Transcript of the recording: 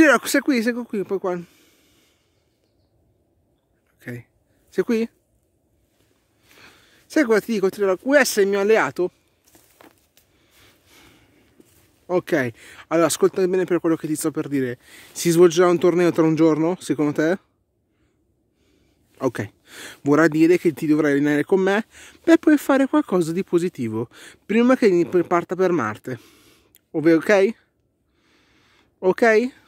Ti dirò, sei qui, sei qui, poi qua. Ok. Sei qui? Sai cosa ti dico? Ti dirò, è il mio alleato? Ok, allora ascolta bene per quello che ti sto per dire. Si svolgerà un torneo tra un giorno, secondo te? Ok, vorrà dire che ti dovrai allenare con me per poi fare qualcosa di positivo prima che parta per Marte. Ovvero, ok? Ok?